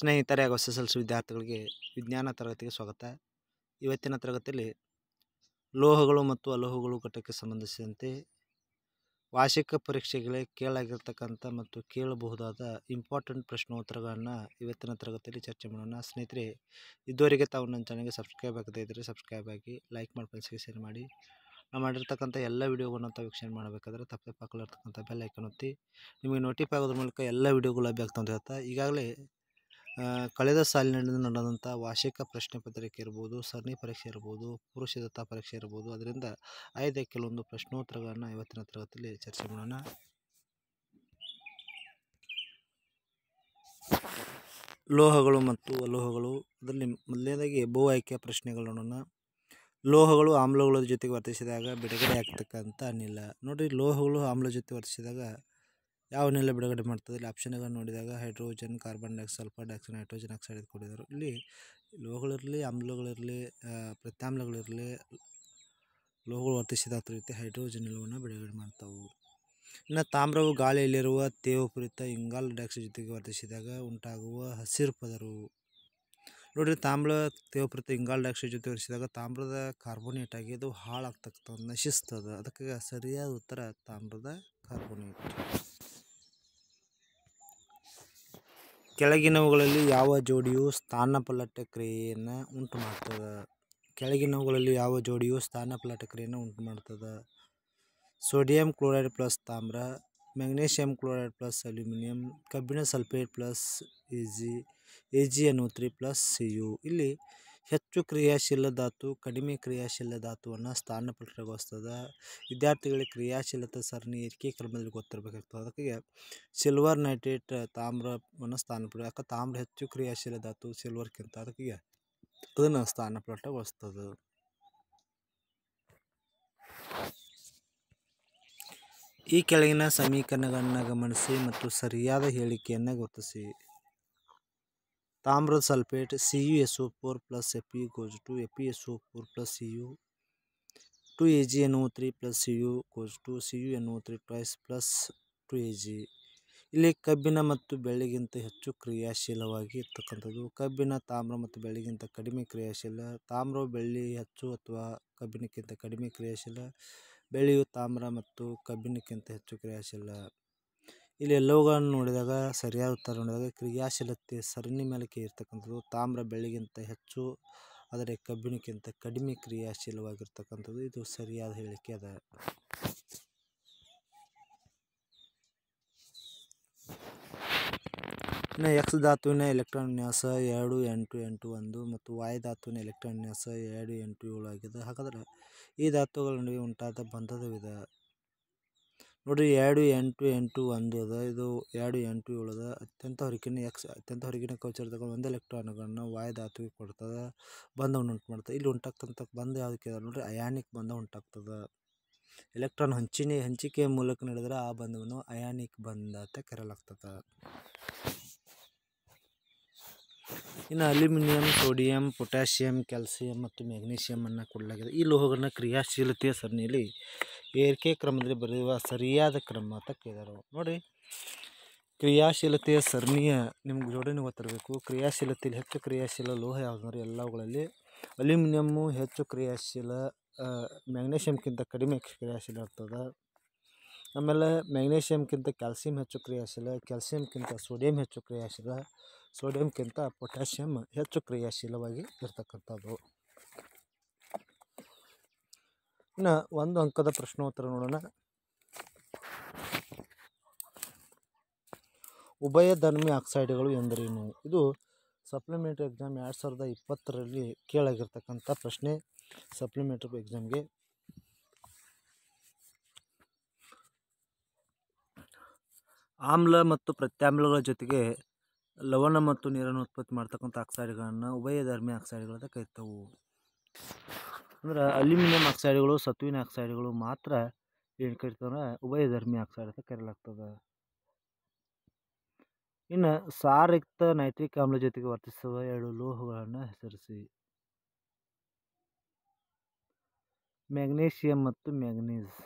ಸ್ನೇಹಿತರೇ ಹಾಗೂ S S L C ವಿದ್ಯಾರ್ಥಿಗಳಿಗೆ ವಿಜ್ಞಾನ ತರಗತಿಗೆ ಸ್ವಾಗತ ಇವತ್ತಿನ ತರಗತಿಯಲ್ಲಿ ಲೋಹಗಳು ಮತ್ತು ಅಲೋಹಗಳು ಘಟಕಕ್ಕೆ ಸಂಬಂಧಿಸಿದಂತೆ ವಾರ್ಷಿಕ ಪರೀಕ್ಷೆಗಳೇ ಕೇಳಾಗಿರ್ತಕ್ಕಂಥ ಮತ್ತು ಕೇಳಬಹುದಾದ ಇಂಪಾರ್ಟೆಂಟ್ ಪ್ರಶ್ನೋತ್ತರಗಳನ್ನು ಇವತ್ತಿನ ತರಗತಿಯಲ್ಲಿ ಚರ್ಚೆ ಮಾಡೋಣ ಸ್ನೇಹಿತರೆ ಇದುವರೆಗೆ ತಾವು ನನ್ನ ಚಾನಲ್ಗೆ ಸಬ್ಸ್ಕ್ರೈಬ್ ಆಗದೇ ಇದ್ದರೆ ಸಬ್ಸ್ಕ್ರೈಬ್ ಆಗಿ ಲೈಕ್ ಮಾಡಿ ಫ್ರೆಂಡ್ಸ್ಗೆ ಶೇರ್ ಮಾಡಿ ನಾವು ಮಾಡಿರ್ತಕ್ಕಂಥ ಎಲ್ಲ ವೀಡಿಯೋಗಳನ್ನು ತಾವು ವೀಕ್ಷಣೆ ಮಾಡಬೇಕಾದ್ರೆ ತಪ್ಪದೆ ಪಕ್ಕದಲ್ಲಿರ್ತಕ್ಕಂಥ ಬೆಲ್ ಒತ್ತಿ ನಿಮಗೆ ನೋಟಿಫೈ ಆಗೋದ್ರ ಮೂಲಕ ಎಲ್ಲ ವೀಡಿಯೋಗಳು ಲಭ್ಯ ಆಗ್ತಾ ಅಂತ ಹೇಳ್ತಾ ಈಗಾಗಲೇ ಕಳೆದ ಸಾಲಿನಲ್ಲಿ ನಡೆದಂಥ ವಾರ್ಷಿಕ ಪ್ರಶ್ನೆ ಪತ್ರಿಕೆ ಇರ್ಬೋದು ಸರಣಿ ಪರೀಕ್ಷೆ ಇರ್ಬೋದು ಪುರುಷ ಪರೀಕ್ಷೆ ಇರ್ಬೋದು ಅದರಿಂದ ಆಯ್ದ ಕೆಲವೊಂದು ಪ್ರಶ್ನೋತ್ತರಗಳನ್ನು ಇವತ್ತಿನ ತರಗತಿಯಲ್ಲಿ ಚರ್ಚೆ ಮಾಡೋಣ ಲೋಹಗಳು ಮತ್ತು ಅಲೋಹಗಳು ಅದರಲ್ಲಿ ಮೊದಲನೇದಾಗಿ ಬಹು ಆಯ್ಕೆಯ ಪ್ರಶ್ನೆಗಳು ನೋಡೋಣ ಲೋಹಗಳು ಆಮ್ಲಗಳ ಜೊತೆಗೆ ವರ್ತಿಸಿದಾಗ ಬಿಡುಗಡೆ ಆಗ್ತಕ್ಕಂಥ ಅನಿಲ ನೋಡಿರಿ ಲೋಹಗಳು ಆಮ್ಲ ಜೊತೆ ವರ್ತಿಸಿದಾಗ ಯಾವನ್ನೆಲ್ಲ ಬಿಡುಗಡೆ ಮಾಡ್ತದೆ ಇಲ್ಲಿ ಆಪ್ಷನ್ಗಳನ್ನು ನೋಡಿದಾಗ hydrogen carbon dioxide sulphur dioxide nitrogen oxide ಕೊಡಿದರು ಇಲ್ಲಿ ಲೋಹಗಳಿರಲಿ ಅಮ್ಲಗಳಿರಲಿ ಪ್ರತ್ಯಾಮ್ಲಗಳಿರಲಿ ಲೋಹಗಳು ವರ್ತಿಸಿದಾಗ ರೀತಿ ಹೈಡ್ರೋಜನ್ ಇಲ್ಲವನ್ನು ಬಿಡುಗಡೆ ಮಾಡ್ತಾವೆ ಇನ್ನು ತಾಮ್ರವು ಗಾಳಿಯಲ್ಲಿರುವ ತೇವಪುರಿತ ಇಂಗಾಲ ಡೈಆಕ್ಸೈಡ್ ಜೊತೆಗೆ ವರ್ತಿಸಿದಾಗ ಉಂಟಾಗುವ ಹಸಿರು ಪದರು ನೋಡಿರಿ ತಾಮ್ರ ತೇವಪುರಿತ ಇಂಗಾಲ ಡೈಆಕ್ಸೈಡ್ ಜೊತೆ ವರ್ಸಿದಾಗ ತಾಮ್ರದ ಕಾರ್ಬೋನೇಟ್ ಆಗಿ ಅದು ಹಾಳಾಗ್ತಕ್ಕಂಥ ನಶಿಸ್ತದೆ ಅದಕ್ಕೆ ಸರಿಯಾದ ಉತ್ತರ ತಾಮ್ರದ ಕಾರ್ಬೋನೇಟ್ ಕೆಳಗಿನವುಗಳಲ್ಲಿ ಯಾವ ಜೋಡಿಯು ಸ್ಥಾನಪಲ್ಲಟ ಕ್ರಿಯೆಯನ್ನು ಮಾಡ್ತದೆ ಕೆಳಗಿನವುಗಳಲ್ಲಿ ಯಾವ ಜೋಡಿಯು ಸ್ಥಾನಪಲ್ಲಟ ಕ್ರಿಯೆಯನ್ನು ಮಾಡ್ತದೆ ಸೋಡಿಯಂ ಕ್ಲೋರೈಡ್ ಪ್ಲಸ್ ತಾಮ್ರ ಮೆಗ್ನೀಷಿಯಂ ಕ್ಲೋರೈಡ್ ಪ್ಲಸ್ ಅಲ್ಯೂಮಿನಿಯಂ ಕಬ್ಬಿಣ sulphate plus A G A G N O three plus C U ಇಲ್ಲಿ ಹೆಚ್ಚು ಕ್ರಿಯಾಶೀಲ ಧಾತು ಕಡಿಮೆ ಕ್ರಿಯಾಶೀಲ ಧಾತುವನ್ನು ಸ್ಥಾನಪಲ್ಲಟಗೊಳಿಸ್ತದ ವಿದ್ಯಾರ್ಥಿಗಳಿಗೆ ಕ್ರಿಯಾಶೀಲತೆ ಸರಣಿ ಕ್ರಮದಲ್ಲಿ ಗೊತ್ತಿರಬೇಕಾಗ್ತದೆ ಅದಕ್ಕೆ ಸಿಲ್ವರ್ ನೈಟ್ರೇಟ್ ತಾಮ್ರವನ್ನು ಸ್ಥಾನಪಟ್ಟ ಯಾಕೆ ತಾಮ್ರ ಹೆಚ್ಚು ಕ್ರಿಯಾಶೀಲ ಧಾತು ಸಿಲ್ವರ್ಕ್ಕಿಂತ ಅದಕ್ಕೆ ಅದನ್ನು ಸ್ಥಾನಪಲ್ಲಟಗೊಳಿಸ್ತದೆ ಈ ಕೆಳಗಿನ ಸಮೀಕರಣಗಳನ್ನು ಗಮನಿಸಿ ಮತ್ತು ಸರಿಯಾದ ಹೇಳಿಕೆಯನ್ನು ಗುರುತಿಸಿ ತಾಮ್ರದ sulphate C U S O four plus U goes to P S O four plus C U two A G N O three plus C U goes to C U N O three twice plus two A G ಇಲ್ಲಿ ಕಬ್ಬಿಣ ಮತ್ತು ಬೆಳ್ಳಿಗಿಂತ ಹೆಚ್ಚು ಕ್ರಿಯಾಶೀಲವಾಗಿ ಇರ್ತಕ್ಕಂಥದ್ದು ಕಬ್ಬಿಣ ತಾಮ್ರ ಮತ್ತು ಬೆಳ್ಳಿಗಿಂತ ಕಡಿಮೆ ಕ್ರಿಯಾಶೀಲ ತಾಮ್ರ ಬೆಳ್ಳಿ ಹೆಚ್ಚು ಅಥವಾ ಕಬ್ಬಿಣಕ್ಕಿಂತ ಕಡಿಮೆ ಕ್ರಿಯಾಶೀಲ ಬೆಳ್ಳಿಯು ತಾಮ್ರ ಮತ್ತು ಕಬ್ಬಿಣಕ್ಕಿಂತ ಹೆಚ್ಚು ಕ್ರಿಯಾಶೀಲ ಇಲ್ಲಿ ಎಲ್ಲವುಗಳನ್ನು ನೋಡಿದಾಗ ಸರಿಯಾದ ಉತ್ತರ ನೋಡಿದಾಗ ಕ್ರಿಯಾಶೀಲತೆ ಸರಣಿ ಮೇಲಕ್ಕೆ ಇರ್ತಕ್ಕಂಥದ್ದು ತಾಮ್ರ ಬೆಳ್ಳಿಗಿಂತ ಹೆಚ್ಚು ಆದರೆ ಕಬ್ಬಿಣಕ್ಕಿಂತ ಕಡಿಮೆ ಕ್ರಿಯಾಶೀಲವಾಗಿರ್ತಕ್ಕಂಥದ್ದು ಇದು ಸರಿಯಾದ ಹೇಳಿಕೆ ಅದ ಇನ್ನು ಎಕ್ಸ್ ಧಾತುವಿನ ಎಲೆಕ್ಟ್ರಾನ್ ವಿನ್ಯಾಸ ಎರಡು ಎಂಟು ಎಂಟು ಒಂದು ಮತ್ತು ವಾಯು ಧಾತುವಿನ ಎಲೆಕ್ಟ್ರಾನ್ ವಿನ್ಯಾಸ ಎರಡು ಎಂಟು ಏಳು ಆಗಿದೆ ಹಾಗಾದರೆ ಈ ಧಾತುಗಳ ನಡುವೆ ಉಂಟಾದ ಬಂಧದ ವಿಧ ನೋಡ್ರಿ ಎರಡು ಎಂಟು ಎಂಟು ಒಂದು ಅದ ಇದು ಎರಡು ಎಂಟು ಏಳು ಅದ ಅತ್ಯಂತ ಹೊರಗಿನ ಎಕ್ಸ್ ಅತ್ಯಂತ ಹೊರಗಿನ ತಗೊಂಡು ಒಂದು ಎಲೆಕ್ಟ್ರಾನುಗಳನ್ನು ವಾಯುಧಾತುವಿಗೆ ಕೊಡ್ತದೆ ಬಂಧವನ್ನು ಉಂಟು ಮಾಡ್ತದೆ ಇಲ್ಲಿ ಉಂಟಾಗ್ತಂತ ಬಂಧ ಯಾವುದಕ್ಕೆ ಅದ ನೋಡ್ರಿ ಅಯಾನಿಕ್ ಬಂಧ ಉಂಟಾಗ್ತದೆ ಎಲೆಕ್ಟ್ರಾನ್ ಹಂಚಿನ ಹಂಚಿಕೆಯ ಮೂಲಕ ನಡೆದ್ರೆ ಆ ಬಂಧವನ್ನು ಅಯಾನಿಕ್ ಬಂಧ ಅಂತ ಕರೆಯಲಾಗ್ತದೆ ಇನ್ನು ಅಲ್ಯೂಮಿನಿಯಂ ಸೋಡಿಯಂ ಪೊಟ್ಯಾಷಿಯಂ ಕ್ಯಾಲ್ಸಿಯಂ ಮತ್ತು ಮೆಗ್ನೀಷಿಯಮನ್ನು ಕೊಡಲಾಗಿದೆ ಈ ಲೋಹಗಳನ್ನ ಕ್ರಿಯಾಶೀಲತೆಯ ಸರಣಿಯಲ್ಲಿ ಏರಿಕೆ ಕ್ರಮದಲ್ಲಿ ಬರೆಯುವ ಸರಿಯಾದ ಕ್ರಮ ಅಂತ ಕೇಳಿದರು ನೋಡಿ ಕ್ರಿಯಾಶೀಲತೆಯ ಸರಣಿಯ ನಿಮ್ಗೆ ಜೋಡಣೆ ಗೊತ್ತಿರಬೇಕು ಕ್ರಿಯಾಶೀಲತೆಯಲ್ಲಿ ಹೆಚ್ಚು ಕ್ರಿಯಾಶೀಲ ಲೋಹ ಯಾವುದಂದ್ರೆ ಎಲ್ಲವುಗಳಲ್ಲಿ ಅಲ್ಯೂಮಿನಿಯಮ್ಮು ಹೆಚ್ಚು ಕ್ರಿಯಾಶೀಲ ಮ್ಯಾಗ್ನೇಷಿಯಮ್ಗಿಂತ ಕಡಿಮೆ ಕ್ರಿಯಾಶೀಲ ಇರ್ತದೆ ಆಮೇಲೆ ಮ್ಯಾಗ್ನೇಷಿಯಮ್ಗಿಂತ ಕ್ಯಾಲ್ಸಿಯಂ ಹೆಚ್ಚು ಕ್ರಿಯಾಶೀಲ ಕ್ಯಾಲ್ಸಿಯಮ್ಗಿಂತ ಸೋಡಿಯಂ ಹೆಚ್ಚು ಕ್ರಿಯಾಶೀಲ ಸೋಡಿಯಂಗಿಂತ ಪೊಟ್ಯಾಷಿಯಮ್ ಹೆಚ್ಚು ಕ್ರಿಯಾಶೀಲವಾಗಿ ಇರ್ತಕ್ಕಂಥದ್ದು ಇನ್ನು ಒಂದು ಅಂಕದ ಪ್ರಶ್ನೋತ್ತರ ನೋಡೋಣ ಉಭಯ ಧರ್ಮಿ ಆಕ್ಸೈಡ್ಗಳು ಎಂದರೇನು ಇದು ಸಪ್ಲಿಮೆಂಟ್ರಿ ಎಕ್ಸಾಮ್ ಎರಡು ಸಾವಿರದ ಇಪ್ಪತ್ತರಲ್ಲಿ ಕೇಳಾಗಿರ್ತಕ್ಕಂಥ ಪ್ರಶ್ನೆ ಸಪ್ಲಿಮೆಂಟ್ರಿ ಎಕ್ಸಾಮ್ಗೆ ಆಮ್ಲ ಮತ್ತು ಪ್ರತ್ಯಾಮ್ಲಗಳ ಜೊತೆಗೆ ಲವಣ ಮತ್ತು ನೀರನ್ನು ಉತ್ಪತ್ತಿ ಮಾಡ್ತಕ್ಕಂಥ ಆಕ್ಸೈಡ್ಗಳನ್ನು ಉಭಯ ಧರ್ಮಿ ಆಕ್ಸೈಡ್ಗಳಂತ ಕರಿತಾವು ಅಂದ್ರೆ ಅಲ್ಯೂಮಿನಿಯಂ ಆಕ್ಸೈಡ್ಗಳು ಸತ್ವಿನ ಆಕ್ಸೈಡ್ಗಳು ಮಾತ್ರ ಏನು ಉಭಯ ಧರ್ಮಿ ಆಕ್ಸೈಡ್ ಅಂತ ಕರೆಯಲಾಗ್ತದೆ ಇನ್ನು ಸಾರಿಕ್ತ ನೈಟ್ರಿಕ್ ಆಮ್ಲ ಜೊತೆಗೆ ವರ್ತಿಸುವ ಎರಡು ಲೋಹಗಳನ್ನು ಹೆಸರಿಸಿ ಮ್ಯಾಗ್ನೇಷಿಯಂ ಮತ್ತು ಮ್ಯಾಗ್ನೀಸ್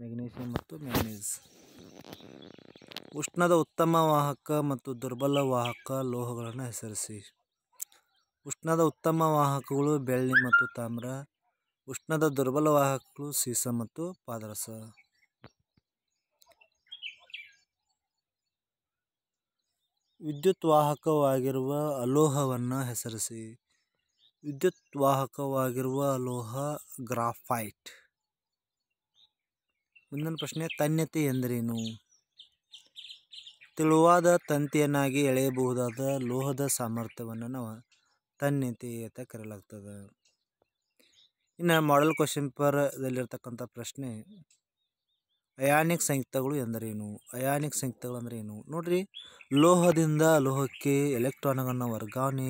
ಮ್ಯಾಗ್ನೇಷಿಯಂ ಮತ್ತು ಮ್ಯಾಗ್ನೀಸ್ ಉಷ್ಣದ ಉತ್ತಮ ವಾಹಕ ಮತ್ತು ದುರ್ಬಲ ವಾಹಕ ಲೋಹಗಳನ್ನು ಹೆಸರಿಸಿ ಉಷ್ಣದ ಉತ್ತಮ ವಾಹಕಗಳು ಬೆಳ್ಳಿ ಮತ್ತು ತಾಮ್ರ ಉಷ್ಣದ ದುರ್ಬಲ ವಾಹಕಗಳು ಸೀಸ ಮತ್ತು ಪಾದರಸ ವಿದ್ಯುತ್ ವಾಹಕವಾಗಿರುವ ಅಲೋಹವನ್ನು ಹೆಸರಿಸಿ ವಿದ್ಯುತ್ ವಾಹಕವಾಗಿರುವ ಅಲೋಹ ಗ್ರಾಫೈಟ್ ಮುಂದಿನ ಪ್ರಶ್ನೆ ತನ್ಯತೆ ಎಂದರೇನು ತೆಳುವಾದ ತಂತಿಯನ್ನಾಗಿ ಎಳೆಯಬಹುದಾದ ಲೋಹದ ಸಾಮರ್ಥ್ಯವನ್ನು ನಾವು ತನ್ಯತೆ ಅಂತ ಕರೆಯಲಾಗ್ತದೆ ಇನ್ನು ಮಾಡಲ್ ಕ್ವಶನ್ ಪೇಪರ್ದಲ್ಲಿರ್ತಕ್ಕಂಥ ಪ್ರಶ್ನೆ ಅಯಾನಿಕ್ ಸಂಯುಕ್ತಗಳು ಎಂದರೇನು ಅಯಾನಿಕ್ ಸಂಯುಕ್ತಗಳು ಅಂದರೆ ಏನು ನೋಡಿರಿ ಲೋಹದಿಂದ ಲೋಹಕ್ಕೆ ಎಲೆಕ್ಟ್ರಾನ್ಗಳನ್ನು ವರ್ಗಾವಣೆ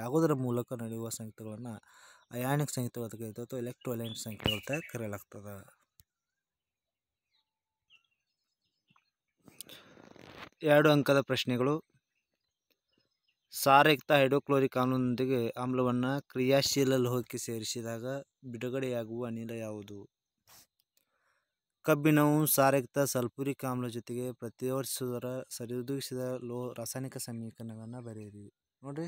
ಯಾವುದರ ಮೂಲಕ ನಡೆಯುವ ಸಂಯುಕ್ತಗಳನ್ನು ಅಯಾನಿಕ್ ಸಂಯುಕ್ತಗಳ ಅಂತ ಅಥವಾ ಎಲೆಕ್ಟ್ರೋ ಅಂತ ಕರೆಯಲಾಗ್ತದೆ ಎರಡು ಅಂಕದ ಪ್ರಶ್ನೆಗಳು ಸಾರಯುಕ್ತ ಹೈಡ್ರೋಕ್ಲೋರಿಕ್ ಆಮ್ಲದೊಂದಿಗೆ ಆಮ್ಲವನ್ನು ಕ್ರಿಯಾಶೀಲ ಲೋಹಕ್ಕೆ ಸೇರಿಸಿದಾಗ ಬಿಡುಗಡೆಯಾಗುವ ಅನಿಲ ಯಾವುದು ಕಬ್ಬಿಣವು ಸಾರಯುಕ್ತ ಸಲ್ಫ್ಯೂರಿಕ್ ಆಮ್ಲ ಜೊತೆಗೆ ಪ್ರತಿವರ್ತಿಸುವುದರ ಸರಿದೂಗಿಸಿದ ಲೋ ರಾಸಾಯನಿಕ ಸಮೀಕರಣವನ್ನು ಬರೆಯಿರಿ ನೋಡ್ರಿ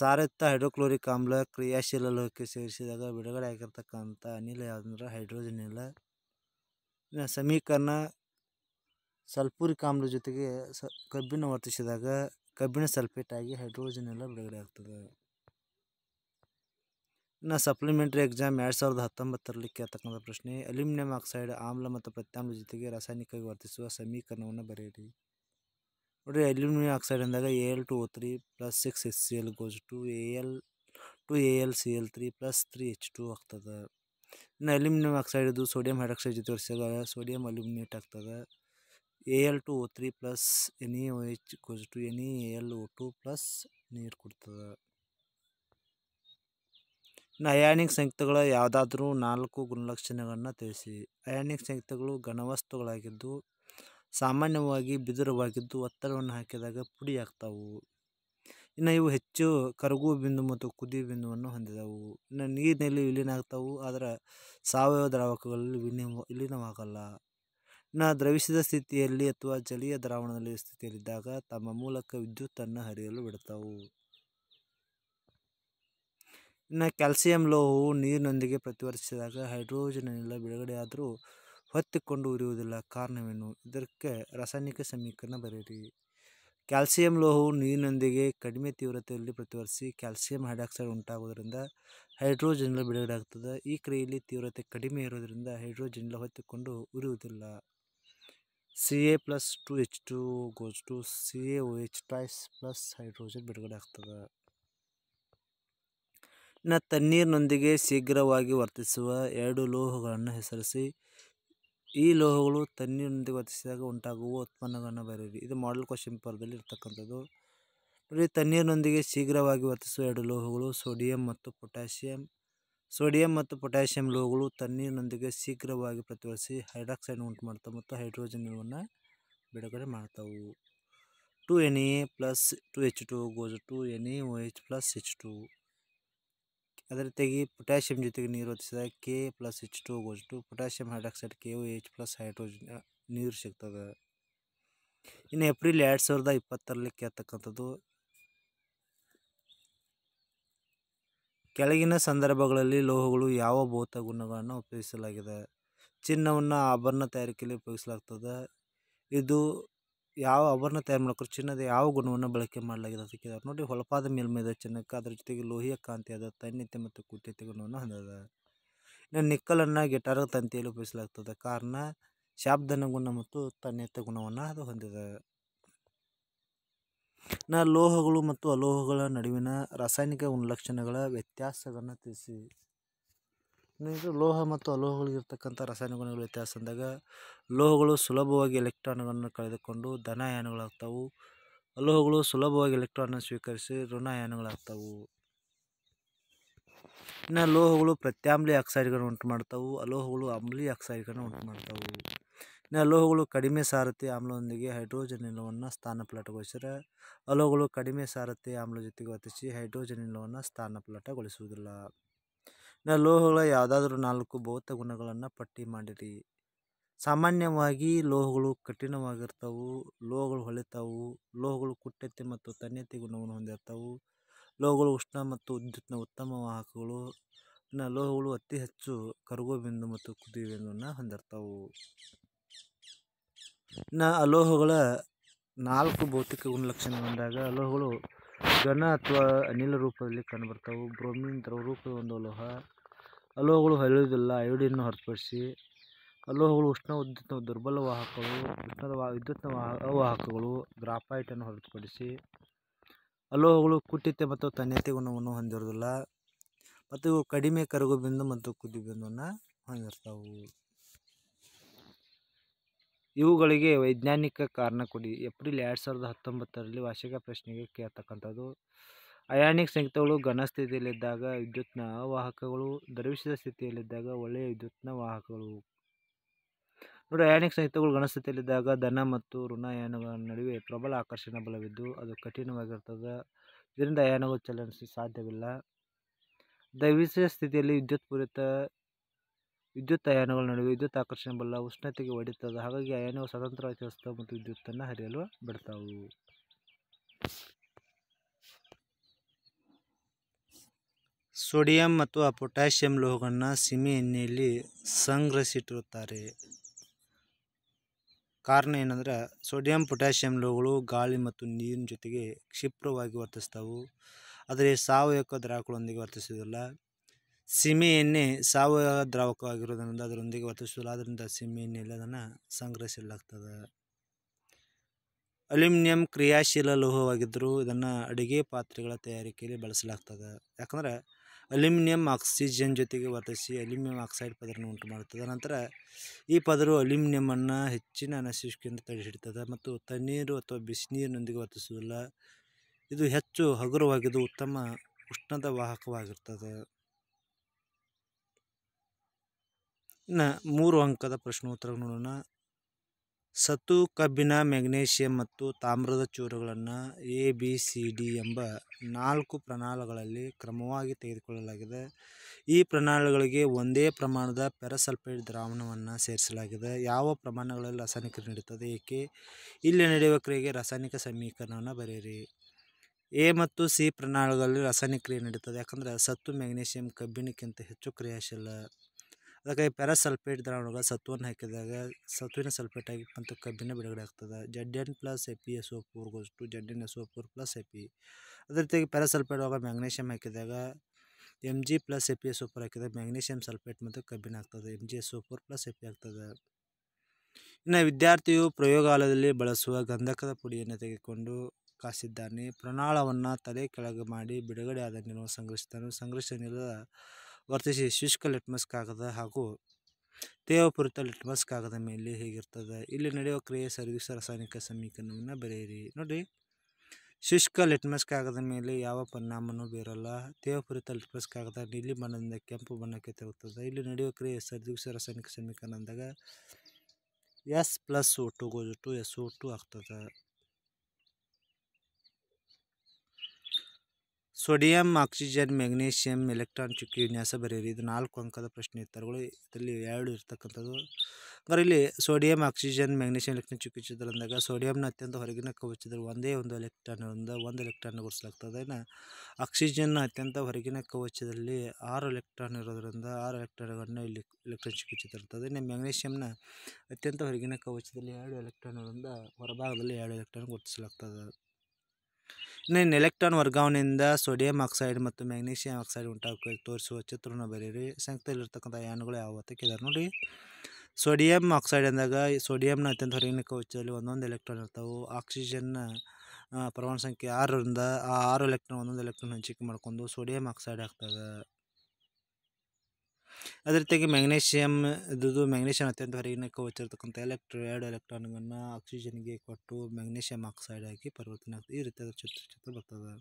ಸಾರಯುಕ್ತ ಹೈಡ್ರೋಕ್ಲೋರಿಕ್ ಆಮ್ಲ ಕ್ರಿಯಾಶೀಲ ಲೋಹಕ್ಕೆ ಸೇರಿಸಿದಾಗ ಬಿಡುಗಡೆ ಆಗಿರ್ತಕ್ಕಂಥ ಅನಿಲ ಯಾವುದಂದ್ರೆ ಹೈಡ್ರೋಜನ್ ಇಲ್ಲ ಸಮೀಕರಣ ಸಲ್ಪುರಿಕ್ ಆಮ್ಲ ಜೊತೆಗೆ ಸ ಕಬ್ಬಿಣ ವರ್ತಿಸಿದಾಗ ಕಬ್ಬಿಣ ಸಲ್ಫೇಟಾಗಿ ಎಲ್ಲ ಬಿಡುಗಡೆ ಆಗ್ತದೆ ಇನ್ನು ಸಪ್ಲಿಮೆಂಟ್ರಿ ಎಕ್ಸಾಮ್ ಎರಡು ಸಾವಿರದ ಹತ್ತೊಂಬತ್ತರಲ್ಲಿ ಕೇಳ್ತಕ್ಕಂಥ ಪ್ರಶ್ನೆ ಅಲ್ಯೂಮಿನಿಯಂ ಆಕ್ಸೈಡ್ ಆಮ್ಲ ಮತ್ತು ಪ್ರತ್ಯಾಮ್ಲ ಜೊತೆಗೆ ರಾಸಾಯನಿಕವಾಗಿ ವರ್ತಿಸುವ ಸಮೀಕರಣವನ್ನು ಬರೆಯಿರಿ ನೋಡಿ ಅಲ್ಯೂಮಿನಿಯಂ ಆಕ್ಸೈಡ್ ಅಂದಾಗ A L two O three plus six S C L goes to A L two A L C L three plus three H two ಆಗ್ತದೆ ಇನ್ನು ಅಲ್ಯೂಮಿನಿಯಂ ಆಕ್ಸೈಡ್ ಇದು ಸೋಡಿಯಂ ಹೈಡ್ರಾಕ್ಸೈಡ್ ಜೊತೆ ವರ್ಷದಾಗ ಸೋಡಿಯಂ ಅಲ್ಯೂಮಿನೇಟ್ ಆಗ್ತದೆ A L two O three plus H Al2O3 plus NaOH L O two plus ನೀರು ಕೊಡ್ತದೆ ಇನ್ನು ionic ಸಂಯುಕ್ತಗಳ ಯಾವುದಾದ್ರೂ ನಾಲ್ಕು ಗುಣಲಕ್ಷಣಗಳನ್ನು ತಿಳಿಸಿ ಅಯಾನಿಕ್ ಸಂಯುಕ್ತಗಳು ಘನವಸ್ತುಗಳಾಗಿದ್ದು ಸಾಮಾನ್ಯವಾಗಿ ಬಿದಿರವಾಗಿದ್ದು ಒತ್ತಡವನ್ನು ಹಾಕಿದಾಗ ಪುಡಿ ಹಾಕ್ತಾವು ಇನ್ನು ಇವು ಹೆಚ್ಚು ಕರಗು ಬಿಂದು ಮತ್ತು ಕುದಿ ಬಿಂದುವನ್ನು ಹೊಂದಿದವು ಇನ್ನು ನೀರಿನಲ್ಲಿ ವಿಲೀನ ಆಗ್ತಾವು ಆದರೆ ಸಾವಯವ ದ್ರಾವಕಗಳಲ್ಲಿ ವಿಲೀನ ವಿಲೀನವಾಗಲ್ಲ ನ ದ್ರವಿಸಿದ ಸ್ಥಿತಿಯಲ್ಲಿ ಅಥವಾ ಜಲೀಯ ದ್ರಾವಣದಲ್ಲಿ ಸ್ಥಿತಿಯಲ್ಲಿದ್ದಾಗ ತಮ್ಮ ಮೂಲಕ ವಿದ್ಯುತ್ತನ್ನು ಹರಿಯಲು ಬಿಡ್ತಾವು ಇನ್ನು ಕ್ಯಾಲ್ಸಿಯಂ ಲೋಹವು ನೀರಿನೊಂದಿಗೆ ಪ್ರತಿವರ್ತಿಸಿದಾಗ ಎಲ್ಲ ಬಿಡುಗಡೆಯಾದರೂ ಹೊತ್ತಿಕೊಂಡು ಉರಿಯುವುದಿಲ್ಲ ಕಾರಣವೇನು ಇದಕ್ಕೆ ರಾಸಾಯನಿಕ ಸಮೀಕರಣ ಬರೆಯಿರಿ ಕ್ಯಾಲ್ಸಿಯಂ ಲೋಹವು ನೀರಿನೊಂದಿಗೆ ಕಡಿಮೆ ತೀವ್ರತೆಯಲ್ಲಿ ಪ್ರತಿವರ್ತಿಸಿ ಕ್ಯಾಲ್ಸಿಯಂ ಹೈಡಾಕ್ಸೈಡ್ ಉಂಟಾಗುವುದರಿಂದ ಹೈಡ್ರೋಜನ್ಲ ಬಿಡುಗಡೆ ಆಗ್ತದೆ ಈ ಕ್ರಿಯೆಯಲ್ಲಿ ತೀವ್ರತೆ ಕಡಿಮೆ ಇರೋದರಿಂದ ಹೈಡ್ರೋಜನ್ಲ ಹೊತ್ತಿಕೊಂಡು ಉರಿಯುವುದಿಲ್ಲ C A plus two H two goes to C A O H twice plus hydrogen ಬಿಡುಗಡೆ ಆಗ್ತದೆ ಇನ್ನು ತಣ್ಣೀರಿನೊಂದಿಗೆ ಶೀಘ್ರವಾಗಿ ವರ್ತಿಸುವ ಎರಡು ಲೋಹಗಳನ್ನು ಹೆಸರಿಸಿ ಈ ಲೋಹಗಳು ತಣ್ಣೀರಿನೊಂದಿಗೆ ವರ್ತಿಸಿದಾಗ ಉಂಟಾಗುವ ಉತ್ಪನ್ನಗಳನ್ನು ಬರೆಯಿರಿ ಇದು ಮಾಡಲ್ ಕ್ವಶನ್ ಪರದಲ್ಲಿ ಇರ್ತಕ್ಕಂಥದ್ದು ನೋಡಿ ತಣ್ಣೀರಿನೊಂದಿಗೆ ಶೀಘ್ರವಾಗಿ ವರ್ತಿಸುವ ಎರಡು ಲೋಹಗಳು ಸೋಡಿಯಂ ಮತ್ತು ಪೊಟ್ಯಾಷಿಯಮ್ ಸೋಡಿಯಂ ಮತ್ತು ಪೊಟ್ಯಾಸಿಯಂ ಲೋಹಗಳು ತಣ್ಣೀರಿನೊಂದಿಗೆ ಶೀಘ್ರವಾಗಿ ಪ್ರತಿವರ್ಸಿ ಹೈಡ್ರಾಕ್ಸೈಡ್ ಉಂಟು ಮಾಡ್ತಾವೆ ಮತ್ತು ಹೈಡ್ರೋಜನ್ ಹೈಡ್ರೋಜನ್ಗಳನ್ನು ಬಿಡುಗಡೆ ಮಾಡ್ತಾವು two N A plus two H two goes to N A O H plus H two ಅದರ ರೀತಿಯಾಗಿ ಪೊಟ್ಯಾಷಿಯಂ ಜೊತೆಗೆ ನೀರು ಹೊತ್ತಿಸಿದಾಗ K plus H two goes to potassium hydroxide K O H plus hydrogen ನೀರು ಸಿಗ್ತದೆ ಇನ್ನು ಏಪ್ರಿಲ್ ಎರಡು ಸಾವಿರದ ಇಪ್ಪತ್ತರಲ್ಲಿ ಕೇಳ್ತಕ್ಕಂಥದ್ದು ಕೆಳಗಿನ ಸಂದರ್ಭಗಳಲ್ಲಿ ಲೋಹಗಳು ಯಾವ ಭೌತ ಗುಣಗಳನ್ನು ಉಪಯೋಗಿಸಲಾಗಿದೆ ಚಿನ್ನವನ್ನು ಆಭರಣ ತಯಾರಿಕೆಯಲ್ಲಿ ಉಪಯೋಗಿಸಲಾಗ್ತದೆ ಇದು ಯಾವ ಆಭರಣ ತಯಾರು ಮಾಡೋಕೆ ಚಿನ್ನದ ಯಾವ ಗುಣವನ್ನು ಬಳಕೆ ಮಾಡಲಾಗಿದೆ ಅದಕ್ಕೆ ನೋಡಿ ಹೊಲಪಾದ ಮೇಲ್ಮೈದ ಚಿನ್ನಕ್ಕೆ ಅದರ ಜೊತೆಗೆ ಲೋಹಿಯ ಕಾಂತಿಯಾದ ತನ್ನಿತ್ಯ ಮತ್ತು ಕುಟ್ಯತೆ ಗುಣವನ್ನು ಹೊಂದಿದೆ ಇನ್ನು ನಿಕ್ಕಲನ್ನು ಗಿಟಾರ ತಂತಿಯಲ್ಲಿ ಉಪಯೋಗಿಸಲಾಗ್ತದೆ ಕಾರಣ ಶಾಬ್ದನ ಗುಣ ಮತ್ತು ತನ್ಯತೆ ಗುಣವನ್ನು ಅದು ಹೊಂದಿದೆ ನ ಲೋಹಗಳು ಮತ್ತು ಅಲೋಹಗಳ ನಡುವಿನ ರಾಸಾಯನಿಕ ಗುಣಲಕ್ಷಣಗಳ ವ್ಯತ್ಯಾಸವನ್ನು ತಿಳಿಸಿ ಲೋಹ ಮತ್ತು ಅಲೋಹಗಳಿಗಿರ್ತಕ್ಕಂಥ ರಾಸಾಯನಿಕ ಗುಣಗಳ ವ್ಯತ್ಯಾಸ ಅಂದಾಗ ಲೋಹಗಳು ಸುಲಭವಾಗಿ ಎಲೆಕ್ಟ್ರಾನ್ಗಳನ್ನು ಕಳೆದುಕೊಂಡು ಧನಾಯಾನುಗಳಾಗ್ತವು ಅಲೋಹಗಳು ಸುಲಭವಾಗಿ ಎಲೆಕ್ಟ್ರಾನನ್ನು ಸ್ವೀಕರಿಸಿ ಋಣಾಯಾನುಗಳಾಗ್ತವು ಇನ್ನು ಲೋಹಗಳು ಪ್ರತ್ಯಾಮ್ಲಿ ಆಕ್ಸೈಡ್ಗಳನ್ನು ಉಂಟು ಮಾಡ್ತಾವು ಅಲೋಹಗಳು ಆಮ್ಲೀಯ ಆಕ್ಸೈಡ್ಗಳನ್ನು ಉಂಟು ಮಾಡ್ತಾವು ಲೋಹಗಳು ಕಡಿಮೆ ಸಾರಥಿ ಆಮ್ಲದೊಂದಿಗೆ ಸ್ಥಾನ ಸ್ಥಾನಪಲಾಟಗೊಳಿಸಿದ್ರೆ ಅಲೋಹಗಳು ಕಡಿಮೆ ಸಾರಥಿ ಆಮ್ಲ ಜೊತೆಗೆ ಸ್ಥಾನ ಸ್ಥಾನಪಲಾಟಗೊಳಿಸುವುದಿಲ್ಲ ನಾ ಲೋಹಗಳ ಯಾವುದಾದ್ರೂ ನಾಲ್ಕು ಭೌತ ಗುಣಗಳನ್ನು ಪಟ್ಟಿ ಮಾಡಿರಿ ಸಾಮಾನ್ಯವಾಗಿ ಲೋಹಗಳು ಕಠಿಣವಾಗಿರ್ತವು ಲೋಹಗಳು ಹೊಳಿತಾವು ಲೋಹಗಳು ಕುಟ್ಟತೆ ಮತ್ತು ತನ್ಯತೆ ಗುಣವನ್ನು ಹೊಂದಿರ್ತವು ಲೋಹಗಳು ಉಷ್ಣ ಮತ್ತು ವಿದ್ಯುತ್ನ ಉತ್ತಮ ವಾಹಕಗಳು ಲೋಹಗಳು ಅತಿ ಹೆಚ್ಚು ಕರಗೋ ಬಿಂದು ಮತ್ತು ಕುದಿಯೋ ಬಿಂದುವನ್ನು ಇನ್ನು ಅಲೋಹಗಳ ನಾಲ್ಕು ಭೌತಿಕ ಗುಣಲಕ್ಷಣ ಬಂದಾಗ ಅಲೋಹಗಳು ಘನ ಅಥವಾ ಅನಿಲ ರೂಪದಲ್ಲಿ ಕಂಡುಬರ್ತವೆ ಬ್ರೋಮಿನ್ ರೂಪದ ಒಂದು ಅಲೋಹ ಅಲೋಹಗಳು ಹರಿಯುವುದಿಲ್ಲ ಅಯೋಡಿಯನ್ನು ಹೊರತುಪಡಿಸಿ ಅಲೋಹಗಳು ಉಷ್ಣ ವಿದ್ಯುತ್ನ ದುರ್ಬಲ ವಾಹಕಗಳು ಉಷ್ಣದ ವಾ ವಿದ್ಯುತ್ನ ವಾಹಕಗಳು ಗ್ರಾಫೈಟನ್ನು ಹೊರತುಪಡಿಸಿ ಅಲೋಹಗಳು ಕುಟ್ಟಿತೆ ಮತ್ತು ತನ್ಯತೆ ಗುಣವನ್ನು ಹೊಂದಿರೋದಿಲ್ಲ ಮತ್ತು ಇವು ಕಡಿಮೆ ಕರಗು ಬಿಂದು ಮತ್ತು ಕುದಿ ಬಿಂದುವನ್ನು ಹೊಂದಿರ್ತಾವೆ ಇವುಗಳಿಗೆ ವೈಜ್ಞಾನಿಕ ಕಾರಣ ಕೊಡಿ ಏಪ್ರಿಲ್ ಎರಡು ಸಾವಿರದ ಹತ್ತೊಂಬತ್ತರಲ್ಲಿ ವಾರ್ಷಿಕ ಪ್ರಶ್ನೆಗೆ ಕೇಳ್ತಕ್ಕಂಥದ್ದು ಅಯಾನಿಕ್ ಸಂಯುಕ್ತಗಳು ಘನ ಸ್ಥಿತಿಯಲ್ಲಿದ್ದಾಗ ವಿದ್ಯುತ್ನ ಅವಾಹಕಗಳು ದ್ರವಿಸಿದ ಸ್ಥಿತಿಯಲ್ಲಿದ್ದಾಗ ಒಳ್ಳೆಯ ವಿದ್ಯುತ್ನ ವಾಹಕಗಳು ನೋಡಿ ಅಯಾನಿಕ್ ಸಂಯುಕ್ತಗಳು ಘನ ಸ್ಥಿತಿಯಲ್ಲಿದ್ದಾಗ ಧನ ಮತ್ತು ಋಣ ಅಯಾನುಗಳ ನಡುವೆ ಪ್ರಬಲ ಆಕರ್ಷಣ ಬಲವಿದ್ದು ಅದು ಕಠಿಣವಾಗಿರ್ತದೆ ಇದರಿಂದ ಅಯಾನುಗಳು ಚಲನಿಸಲು ಸಾಧ್ಯವಿಲ್ಲ ದ್ರವಿಸಿದ ಸ್ಥಿತಿಯಲ್ಲಿ ವಿದ್ಯುತ್ ಪೂರಿತ ವಿದ್ಯುತ್ ಅಯಾನುಗಳ ನಡುವೆ ವಿದ್ಯುತ್ ಆಕರ್ಷಣ ಬಲ ಉಷ್ಣತೆಗೆ ಒಡೆಯುತ್ತದೆ ಹಾಗಾಗಿ ಅಯಾನುಗಳು ಸ್ವತಂತ್ರವಾಗಿ ಚಲಿಸುತ್ತವೆ ಮತ್ತು ವಿದ್ಯುತ್ತನ್ನು ಹರಿಯಲು ಬಿಡ್ತಾವು ಸೋಡಿಯಂ ಮತ್ತು ಪೊಟ್ಯಾಷಿಯಂ ಲೋಹಗಳನ್ನು ಸಿಮಿ ಎಣ್ಣೆಯಲ್ಲಿ ಸಂಗ್ರಹಿಸಿಟ್ಟಿರುತ್ತಾರೆ ಕಾರಣ ಏನಂದ್ರೆ ಸೋಡಿಯಂ ಪೊಟ್ಯಾಷಿಯಂ ಲೋಹಗಳು ಗಾಳಿ ಮತ್ತು ನೀರಿನ ಜೊತೆಗೆ ಕ್ಷಿಪ್ರವಾಗಿ ವರ್ತಿಸ್ತಾವು ಆದರೆ ಸಾವಯವ ದ್ರಾವಕಗಳೊಂದಿಗೆ ವರ್ತಿಸುವುದಿಲ್ಲ ಸೀಮೆ ಎಣ್ಣೆ ಸಾವಯವ ದ್ರಾವಕವಾಗಿರುವುದರಿಂದ ಅದರೊಂದಿಗೆ ವರ್ತಿಸಲು ಆದ್ದರಿಂದ ಸೀಮೆ ಎಣ್ಣೆಯಲ್ಲಿ ಅದನ್ನು ಸಂಗ್ರಹಿಸಲಾಗ್ತದೆ ಅಲ್ಯೂಮಿನಿಯಂ ಕ್ರಿಯಾಶೀಲ ಲೋಹವಾಗಿದ್ದರೂ ಇದನ್ನು ಅಡುಗೆ ಪಾತ್ರೆಗಳ ತಯಾರಿಕೆಯಲ್ಲಿ ಬಳಸಲಾಗ್ತದೆ ಯಾಕಂದರೆ ಅಲ್ಯೂಮಿನಿಯಂ ಆಕ್ಸಿಜನ್ ಜೊತೆಗೆ ವರ್ತಿಸಿ ಅಲ್ಯೂಮಿನಿಯಂ ಆಕ್ಸೈಡ್ ಪದರವನ್ನು ಉಂಟು ಮಾಡುತ್ತದೆ ನಂತರ ಈ ಪದರು ಅಲ್ಯೂಮಿನಿಯಮನ್ನು ಹೆಚ್ಚಿನ ತಡೆ ತಡೆಹಿಡಿತದೆ ಮತ್ತು ತಣ್ಣೀರು ಅಥವಾ ಬಿಸಿನೀರಿನೊಂದಿಗೆ ವರ್ತಿಸುವುದಿಲ್ಲ ಇದು ಹೆಚ್ಚು ಹಗುರವಾಗಿದ್ದು ಉತ್ತಮ ಉಷ್ಣದ ವಾಹಕವಾಗಿರ್ತದೆ ಇನ್ನು ಮೂರು ಅಂಕದ ಪ್ರಶ್ನೋತ್ತರ ನೋಡೋಣ ಸತು ಕಬ್ಬಿನ ಮೆಗ್ನೇಷಿಯಂ ಮತ್ತು ತಾಮ್ರದ ಚೂರುಗಳನ್ನು ಎ ಬಿ ಸಿ ಡಿ ಎಂಬ ನಾಲ್ಕು ಪ್ರಣಾಳಗಳಲ್ಲಿ ಕ್ರಮವಾಗಿ ತೆಗೆದುಕೊಳ್ಳಲಾಗಿದೆ ಈ ಪ್ರಣಾಳಗಳಿಗೆ ಒಂದೇ ಪ್ರಮಾಣದ ಪ್ಯಾರಾಸಲ್ಫೈಡ್ ದ್ರಾವಣವನ್ನು ಸೇರಿಸಲಾಗಿದೆ ಯಾವ ಪ್ರಮಾಣಗಳಲ್ಲಿ ರಾಸಾಯನಿಕ ನೀಡುತ್ತದೆ ಏಕೆ ಇಲ್ಲಿ ನಡೆಯುವ ಕ್ರಿಯೆಗೆ ರಾಸಾಯನಿಕ ಸಮೀಕರಣವನ್ನು ಬರೆಯಿರಿ ಎ ಮತ್ತು ಸಿ ಪ್ರಣಾಳಗಳಲ್ಲಿ ರಾಸಾಯನಿಕ ಕ್ರಿಯೆ ನಡೆಯುತ್ತದೆ ಯಾಕಂದರೆ ಸತ್ತು ಮೆಗ್ನೀಷಿಯಂ ಕಬ್ಬಿಣಕ್ಕಿಂತ ಹೆಚ್ಚು ಕ್ರಿಯಾಶೀಲ ಅದಕ್ಕಾಗಿ ಪ್ಯಾರಾಸಲ್ಫೇಟ್ ದ್ರಾವಣಗಳ ಸತ್ವವನ್ನು ಹಾಕಿದಾಗ ಸತ್ವಿನ ಸಲ್ಫೇಟ್ ಆಗಿ ಮತ್ತು ಕಬ್ಬಿನ ಬಿಡುಗಡೆ ಆಗ್ತದೆ Z N plus A P S O four goes to Z N S O four plus A P ಅದೇ ರೀತಿಯಾಗಿ ಪ್ಯಾರಾಸಲ್ಫೇಟ್ ಒಳಗೆ ಮ್ಯಾಗ್ನೀಷಿಯಮ್ ಹಾಕಿದಾಗ M G plus A P S O four ಹಾಕಿದಾಗ ಮ್ಯಾಗ್ನೀಷಿಯಮ್ ಸಲ್ಫೇಟ್ ಮತ್ತು ಕಬ್ಬಿನ ಆಗ್ತದೆ M G S O four plus A ಆಗ್ತದೆ ಇನ್ನು ವಿದ್ಯಾರ್ಥಿಯು ಪ್ರಯೋಗಾಲಯದಲ್ಲಿ ಬಳಸುವ ಗಂಧಕದ ಪುಡಿಯನ್ನು ತೆಗೆದುಕೊಂಡು ಕಾಸಿದ್ದಾನೆ ಪ್ರಣಾಳವನ್ನು ತಲೆ ಕೆಳಗೆ ಮಾಡಿ ಬಿಡುಗಡೆಯಾದ ನೀರನ್ನು ಸಂಗ್ರಹಿಸ್ತಾನೆ ಸಂಗ್ರಹಿಸಿದ ನೀರು ವರ್ತಿಸಿ ಶುಷ್ಕ ಲಿಟ್ಮಸ್ ಕಾಗದ ಹಾಗೂ ತೇವಪುರಿತ ಲಿಟ್ಮಸ್ ಕಾಗದ ಮೇಲೆ ಹೇಗಿರ್ತದೆ ಇಲ್ಲಿ ನಡೆಯುವ ಕ್ರಿಯೆ ಸರ್ವಿಸ ರಾಸಾಯನಿಕ ಸಮೀಕರಣವನ್ನು ಬರೆಯಿರಿ ನೋಡಿ ಶುಷ್ಕ ಲಿಟ್ಮಸ್ ಕಾಗದ ಮೇಲೆ ಯಾವ ಪರಿಣಾಮನೂ ಬೀರಲ್ಲ ತೇವಪುರಿತ ಲಿಟ್ಮಸ್ ಕಾಗದ ನೀಲಿ ಬಣ್ಣದಿಂದ ಕೆಂಪು ಬಣ್ಣಕ್ಕೆ ತಿರುಗುತ್ತದೆ ಇಲ್ಲಿ ನಡೆಯುವ ಕ್ರಿಯೆ ಸರ್ವಿಸ ರಾಸಾಯನಿಕ ಸಮೀಕರಣ ಅಂದಾಗ ಎಸ್ ಪ್ಲಸ್ ಒಟ್ಟು ಟು ಎಸ್ ಒಟ್ಟು ಆಗ್ತದೆ ಸೋಡಿಯಂ ಆಕ್ಸಿಜನ್ ಮೆಗ್ನೀಷಿಯಂ ಎಲೆಕ್ಟ್ರಾನ್ ಚುಕ್ಕಿ ವಿನ್ಯಾಸ ಬರೆಯಿರಿ ಇದು ನಾಲ್ಕು ಅಂಕದ ಪ್ರಶ್ನೆ ಉತ್ತರಗಳು ಇದರಲ್ಲಿ ಎರಡು ಇರ್ತಕ್ಕಂಥದ್ದು ಇಲ್ಲಿ ಸೋಡಿಯಂ ಆಕ್ಸಿಜನ್ ಮೆಗ್ನೀಷಿಯಂ ಎಲೆಕ್ಟ್ರಾನ್ ಚುಕ್ಕಿ ಚಿತ್ರ ಸೋಡಿಯಂನ ಅತ್ಯಂತ ಹೊರಗಿನ ಕವಚದಲ್ಲಿ ಒಂದೇ ಒಂದು ಎಲೆಕ್ಟ್ರಾನ್ನಿಂದ ಒಂದು ಎಲೆಕ್ಟ್ರಾನ್ ಇನ್ನು ಆಕ್ಸಿಜನ್ನ ಅತ್ಯಂತ ಹೊರಗಿನ ಕವಚದಲ್ಲಿ ಆರು ಎಲೆಕ್ಟ್ರಾನ್ ಇರೋದರಿಂದ ಆರು ಎಲೆಕ್ಟ್ರಾನ್ಗಳನ್ನು ಇಲ್ಲಿ ಎಲೆಕ್ಟ್ರಾನ್ ಚುಕ್ಕಿ ಚಿತ್ರ ಇನ್ನು ಮೆಗ್ನೀಷಿಯಂನ ಅತ್ಯಂತ ಹೊರಗಿನ ಕವಚದಲ್ಲಿ ಎರಡು ಇರೋದ್ರಿಂದ ಹೊರಭಾಗದಲ್ಲಿ ಎರಡು ಎಲೆಕ್ಟ್ರಾನ್ ಗುರುತಿಸಲಾಗ್ತದೆ ಇನ್ನೇನು ಎಲೆಕ್ಟ್ರಾನ್ ವರ್ಗಾವಣೆಯಿಂದ ಸೋಡಿಯಂ ಆಕ್ಸೈಡ್ ಮತ್ತು ಮ್ಯಾಗ್ನೀಷಿಯಂ ಆಕ್ಸೈಡ್ ಉಂಟಾಗಿ ತೋರಿಸುವ ಚಿತ್ರವನ್ನು ಬರೀರಿ ಸಂಖ್ಯೆಯಲ್ಲಿರ್ತಕ್ಕಂಥ ಯಾನುಗಳು ಯಾವ ನೋಡಿ ಸೋಡಿಯಂ ಆಕ್ಸೈಡ್ ಅಂದಾಗ ಸೋಡಿಯಂನ ಅತ್ಯಂತ ಹೊರಗಿನ ಕವಚದಲ್ಲಿ ಒಂದೊಂದು ಎಲೆಕ್ಟ್ರಾನ್ ಇರ್ತಾವೆ ಆಕ್ಸಿಜನ್ನ ಪರಮಾಣು ಸಂಖ್ಯೆ ಆರರಿಂದ ಆ ಆರು ಎಲೆಕ್ಟ್ರಾನ್ ಒಂದೊಂದು ಎಲೆಕ್ಟ್ರಾನ್ ಹಂಚಿಕೆ ಮಾಡ್ಕೊಂಡು ಸೋಡಿಯಂ ಆಕ್ಸೈಡ್ ಆಗ್ತದೆ ಅದೇ ರೀತಿಯಾಗಿ ಮ್ಯಾಗ್ನೇಷಿಯಮ್ ಇದ್ದು ಮ್ಯಾಗ್ನೇಷಿಯಮ್ ಅತ್ಯಂತ ಹೊರಗಿನ ಕವಚಿರ್ತಕ್ಕಂಥ ಎಲೆಕ್ಟ್ರೋ ಎರಡು ಎಲೆಕ್ಟ್ರಾನ್ಗಳನ್ನು ಆಕ್ಸಿಜನ್ಗೆ ಕೊಟ್ಟು ಮ್ಯಾಗ್ನೇಷಿಯಮ್ ಆಕ್ಸೈಡ್ ಹಾಕಿ ಪರಿವರ್ತನೆ ಆಗ್ತದೆ ಈ ರೀತಿಯಾದ ಚಿತ್ರ ಚಿತ್ರ ಬರ್ತದೆ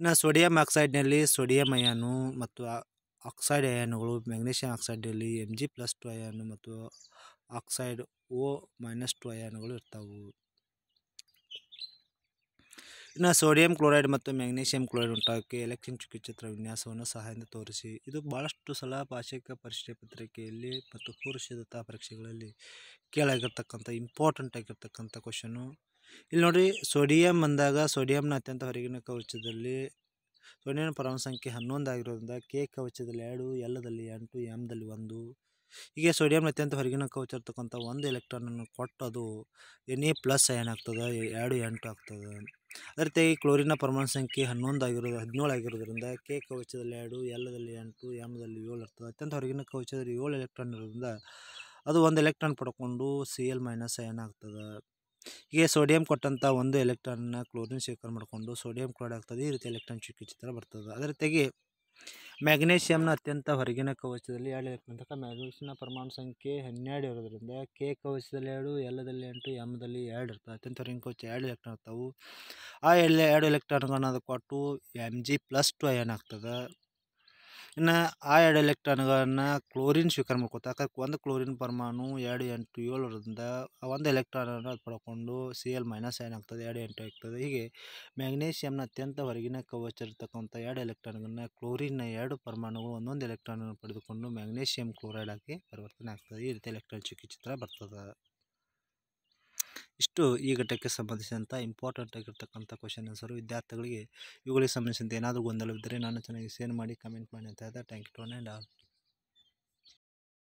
ಇನ್ನು ಸೋಡಿಯಂ ಆಕ್ಸೈಡ್ನಲ್ಲಿ ಸೋಡಿಯಂ ಅಯಾನು ಮತ್ತು ಆಕ್ಸೈಡ್ ಅಯಾನುಗಳು ಮ್ಯಾಗ್ನೇಷಿಯಂ ಆಕ್ಸೈಡ್ನಲ್ಲಿ M G plus two ion ಮತ್ತು ಆಕ್ಸೈಡ್ ಓ ಮೈನಸ್ ಟು ಅಯಾನುಗಳು ಇರ್ತಾವೆ ಇನ್ನು ಸೋಡಿಯಂ ಕ್ಲೋರೈಡ್ ಮತ್ತು ಮ್ಯಾಗ್ನೀಷಿಯಂ ಕ್ಲೋರೈಡ್ ಉಂಟಾಗಕ್ಕೆ ಎಲೆಕ್ಷನ್ ಚುಕಿಚಿತ್ರ ವಿನ್ಯಾಸವನ್ನು ಸಹಾಯದಿಂದ ತೋರಿಸಿ ಇದು ಭಾಳಷ್ಟು ಸಲ ಭಾಷಿಕ ಪರೀಕ್ಷೆ ಪತ್ರಿಕೆಯಲ್ಲಿ ಮತ್ತು ಪೂರ್ವಸಿದ್ಧತಾ ಪರೀಕ್ಷೆಗಳಲ್ಲಿ ಕೇಳಾಗಿರ್ತಕ್ಕಂಥ ಇಂಪಾರ್ಟೆಂಟ್ ಆಗಿರ್ತಕ್ಕಂಥ ಕ್ವಶನು ಇಲ್ಲಿ ನೋಡಿರಿ ಸೋಡಿಯಂ ಬಂದಾಗ ಸೋಡಿಯಂನ ಅತ್ಯಂತ ಹೊರಗಿನ ಕವಚದಲ್ಲಿ ಸೋಡಿಯಂ ಪರಮಾಣು ಸಂಖ್ಯೆ ಹನ್ನೊಂದು ಆಗಿರೋದ್ರಿಂದ ಕೆ ಕವಚದಲ್ಲಿ ಎರಡು ಎಲ್ಲದಲ್ಲಿ ಎಂಟು ಎಮ್ದಲ್ಲಿ ಒಂದು ಹೀಗೆ ಸೋಡಿಯಂ ಅತ್ಯಂತ ಹೊರಗಿನ ಕವಚ ಇರ್ತಕ್ಕಂಥ ಒಂದು ಎಲೆಕ್ಟ್ರಾನನ್ನು ಕೊಟ್ಟು ಅದು ಎನ್ ಎ ಪ್ಲಸ್ ಏನಾಗ್ತದೆ ಆಗ್ತದೆ ಎರಡು ಎಂಟು ಆಗ್ತದೆ ಅದೇ ರೀತಿಯಾಗಿ ಕ್ಲೋರಿನ ಪರಮಾಣು ಸಂಖ್ಯೆ ಹನ್ನೊಂದು ಆಗಿರೋದು ಹದಿನೇಳು ಆಗಿರೋದ್ರಿಂದ ಕೆ ಕವಚದಲ್ಲಿ ಎರಡು ಎಲ್ಲದಲ್ಲಿ ಎಂಟು ಎಮ್ದಲ್ಲಿ ಏಳು ಇರ್ತದೆ ಅತ್ಯಂತ ಹೊರಗಿನ ಕವಚದಲ್ಲಿ ಏಳು ಎಲೆಕ್ಟ್ರಾನ್ ಇರೋದ್ರಿಂದ ಅದು ಒಂದು ಎಲೆಕ್ಟ್ರಾನ್ ಪಡ್ಕೊಂಡು ಸಿ ಎಲ್ ಮೈನಸ್ ಅಯನ್ ಆಗ್ತದೆ ಹೀಗೆ ಸೋಡಿಯಂ ಕೊಟ್ಟಂಥ ಒಂದು ಎಲೆಕ್ಟ್ರಾನ್ನ ಕ್ಲೋರಿನ್ ಸ್ವೀಕಾರ ಮಾಡಿಕೊಂಡು ಸೋಡಿಯಂ ಕ್ಲೋರೈಡ್ ಆಗ್ತದೆ ಈ ರೀತಿ ಎಲೆಕ್ಟ್ರಾನ್ ಚುಕ್ಕಿ ಚಿತ್ರ ಬರ್ತದೆ ಅದೇ ರೀತಿಯಾಗಿ ಮ್ಯಾಗ್ನೇಷಿಯಮ್ನ ಅತ್ಯಂತ ಹೊರಗಿನ ಕವಚದಲ್ಲಿ ಎರಡು ಇರತಕ್ಕಂಥ ಮ್ಯಾಗ್ನೇಷಿಯಮ್ನ ಪರಮಾಣು ಸಂಖ್ಯೆ ಹನ್ನೆರಡು ಇರೋದ್ರಿಂದ ಕೆ ಕವಚದಲ್ಲಿ ಎರಡು ಎಲ್ಲದಲ್ಲಿ ಎಂಟು ಎಮ್ದಲ್ಲಿ ಎರಡು ಇರ್ತವೆ ಅತ್ಯಂತ ಹೊರಗಿನ ಕವಚ ಎರಡು ಎಲೆಕ್ಟ್ರಾನ್ ಇರ್ತಾವೆ ಆ ಎಲ್ಲ ಎರಡು ಎಲೆಕ್ಟ್ರಾನ್ಗಳನ್ನ ಅದು ಕೊಟ್ಟು ಎಮ್ ಜಿ ಪ್ಲಸ್ ಟು ಏನಾಗ್ತದೆ ಇನ್ನು ಆ ಎರಡು ಎಲೆಕ್ಟ್ರಾನ್ಗಳನ್ನು ಕ್ಲೋರಿನ್ ಸ್ವೀಕಾರ ಮಾಡ್ಕೊತ ಒಂದು ಕ್ಲೋರಿನ್ ಪರಮಾಣು ಎರಡು ಎಂಟು ಏಳರಿಂದ ಒಂದು ಎಲೆಕ್ಟ್ರಾನನ್ನು ಅದು ಪಡ್ಕೊಂಡು ಸಿ ಎಲ್ ಮೈನಸ್ ಏನು ಆಗ್ತದೆ ಎರಡು ಎಂಟು ಆಗ್ತದೆ ಹೀಗೆ ಮ್ಯಾಗ್ನೀಷಿಯಮ್ನ ಅತ್ಯಂತ ಹೊರಗಿನ ಕವಚ ಇರತಕ್ಕಂಥ ಎರಡು ಎಲೆಕ್ಟ್ರಾನ್ಗಳನ್ನ ಕ್ಲೋರಿನ್ನ ಎರಡು ಪರಮಾಣುಗಳು ಒಂದೊಂದು ಎಲೆಕ್ಟ್ರಾನನ್ನು ಪಡೆದುಕೊಂಡು ಮ್ಯಾಗ್ನೇಷಿಯಂ ಕ್ಲೋರೈಡ್ ಆಗಿ ಪರಿವರ್ತನೆ ಆಗ್ತದೆ ಈ ರೀತಿ ಎಲೆಕ್ಟ್ರಾನ್ ಚಿಕಿತ್ಸೆ ಚಿತ್ರ ಬರ್ತದೆ ಇಷ್ಟು ಈ ಘಟಕಕ್ಕೆ ಸಂಬಂಧಿಸಿದಂಥ ಇಂಪಾರ್ಟೆಂಟ್ ಆಗಿರ್ತಕ್ಕಂಥ ಕ್ವಶನ್ ಆನ್ಸರು ವಿದ್ಯಾರ್ಥಿಗಳಿಗೆ ಇವುಗಳಿಗೆ ಸಂಬಂಧಿಸಿದಂತೆ ಏನಾದರೂ ಗೊಂದಲವಿದ್ದರೆ ನಾನು ಚೆನ್ನಾಗಿ ಶೇರ್ ಮಾಡಿ ಕಮೆಂಟ್ ಮಾಡಿ ಅಂತ ಹೇಳ್ತಾರೆ ಥ್ಯಾಂಕ್ ಯು ಟು ಆಲ್